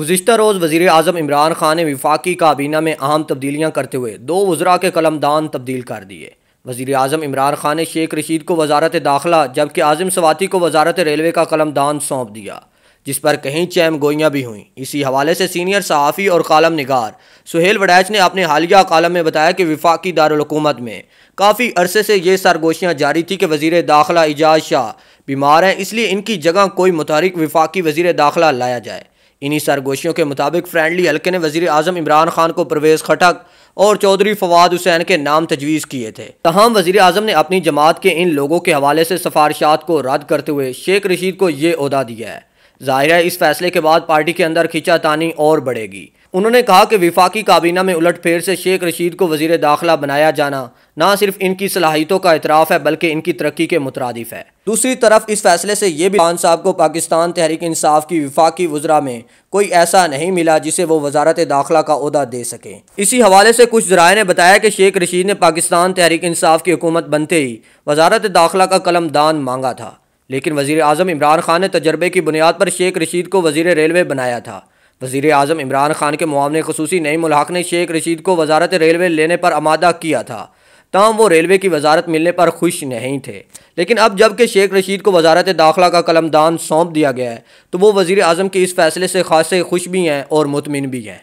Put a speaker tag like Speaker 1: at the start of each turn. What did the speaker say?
Speaker 1: गुजशत रोज़ वजी अजम इमरान खान ने विफाकी काबीना में अहम तब्दीलियाँ करते हुए दो वज्रा के कलमदान तब्दील कर दिए वजीर अजम इमरान खान ने शेख रशीद को वजारत दाखिला जबकि आजम सवाती को वजारत रेलवे का कलमदान सौंप दिया जिस पर कहीं चैम गोइयाँ भी हुई इसी हवाले से सीनियर सहाफ़ी और कालम नगार सुहेल वडैच ने अपने हालिया कालम में बताया कि विफाकी दारकूमत में काफ़ी अरसे से ये सरगोशियाँ जारी थी कि वजीर दाखिला एजाज शाह बीमार हैं इसलिए इनकी जगह कोई मुतहरक विफाकी वजीर दाखिला लाया जाए इन्हीं सरगोशियों के मुताबिक फ्रेंडली हल्के ने वजीर अजम इमरान खान को परवेज़ खटक और चौधरी फवाद हुसैन के नाम तजवीज़ किए थे तहम वजी अजम ने अपनी जमात के इन लोगों के हवाले से सफारशात को रद्द करते हुए शेख रशीद को ये अहदा दिया है जाहिर है इस फैसले के बाद पार्टी के अंदर खींचातानी और बढ़ेगी उन्होंने कहा कि विफाकी काबीना में उलटफेर से शेख रशीद को वजीर दाखिला बनाया जाना ना सिर्फ इनकी सलाहितों का इतराफ़ है बल्कि इनकी तरक्की के मुतरदफ है दूसरी तरफ इस फैसले से ये भी खान साहब को पाकिस्तान तहरीक इंसाफ की विफाकी वजरा में कोई ऐसा नहीं मिला जिसे वो वजारत दाखिला का अहदा दे सके इसी हवाले से कुछ जराए ने बताया कि शेख रशीद ने पाकिस्तान तहरीक इंसाफ की हुकूमत बनते ही वजारत दाखिला का कलम दान मांगा था लेकिन वजीर अजम इमरान खान ने तजर्बे की बुनियाद पर शेख रशीद को वजीर रेलवे बनाया था वजीर अजम इमरान खान के मामले खसूसी नई मुलाक ने शेख रशीद को वजारत रेलवे लेने पर आमादा किया था तमाम वो रेलवे की वजारत मिलने पर खुश नहीं थे लेकिन अब जबकि शेख रशीद को वजारत दाखिला का कलमदान सौंप दिया गया है तो वो वज़ी अजम के इस फैसले से खासे खुश भी हैं और मुतमिन भी हैं